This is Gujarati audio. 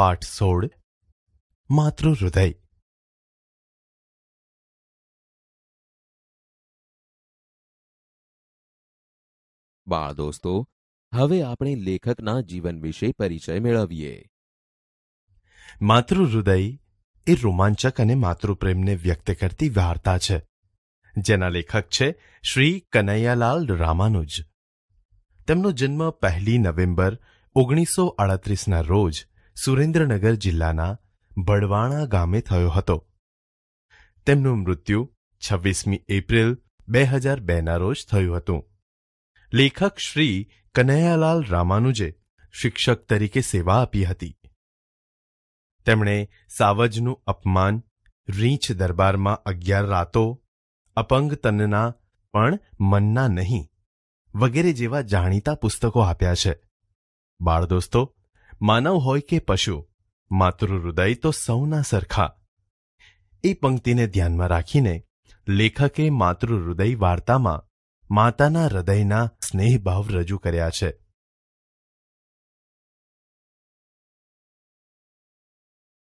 પાઠ સોળ માતૃ હૃદય બાળ દોસ્તો હવે આપણે લેખકના જીવન વિશે પરિચય મેળવીએ માતૃ હૃદય એ રોમાંચક અને માતૃપ્રેમને વ્યક્ત કરતી વાર્તા છે જેના લેખક છે શ્રી કનૈયાલાલ રામાનુજ તેમનો જન્મ પહેલી નવેમ્બર ઓગણીસો અડત્રીસના રોજ સુરેન્દ્રનગર જિલ્લાના બળવાણા ગામે થયો હતો તેમનું મૃત્યુ છવ્વીસમી એપ્રિલ બે હજાર બેના રોજ થયું હતું લેખક શ્રી કનૈયાલાલ રામાનુજે શિક્ષક તરીકે સેવા આપી હતી તેમણે સાવજનું અપમાન રીંછ દરબારમાં અગિયાર રાતો અપંગ તનના પણ મનના નહીં વગેરે જેવા જાણીતા પુસ્તકો આપ્યા છે બાળ દોસ્તો માનવ હોય કે પશુ માતૃહૃદય તો સૌના સરખા એ પંક્તિને ધ્યાનમાં રાખીને લેખકે માતૃહૃદય વાર્તામાં માતાના હૃદયના સ્નેહભાવ રજૂ કર્યા છે